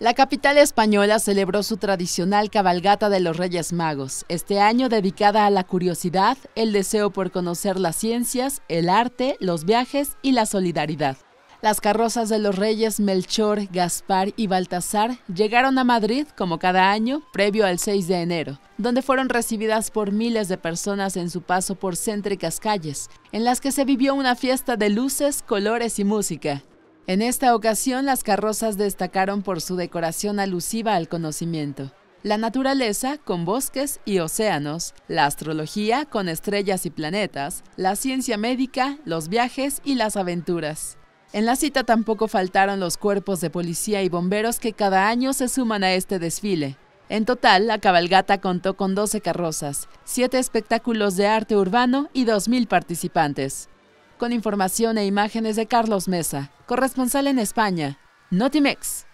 La capital española celebró su tradicional cabalgata de los Reyes Magos, este año dedicada a la curiosidad, el deseo por conocer las ciencias, el arte, los viajes y la solidaridad. Las carrozas de los reyes Melchor, Gaspar y Baltasar llegaron a Madrid como cada año, previo al 6 de enero, donde fueron recibidas por miles de personas en su paso por céntricas calles, en las que se vivió una fiesta de luces, colores y música. En esta ocasión, las carrozas destacaron por su decoración alusiva al conocimiento. La naturaleza con bosques y océanos, la astrología con estrellas y planetas, la ciencia médica, los viajes y las aventuras. En la cita tampoco faltaron los cuerpos de policía y bomberos que cada año se suman a este desfile. En total, la cabalgata contó con 12 carrozas, 7 espectáculos de arte urbano y 2.000 participantes. Con información e imágenes de Carlos Mesa, corresponsal en España, Notimex.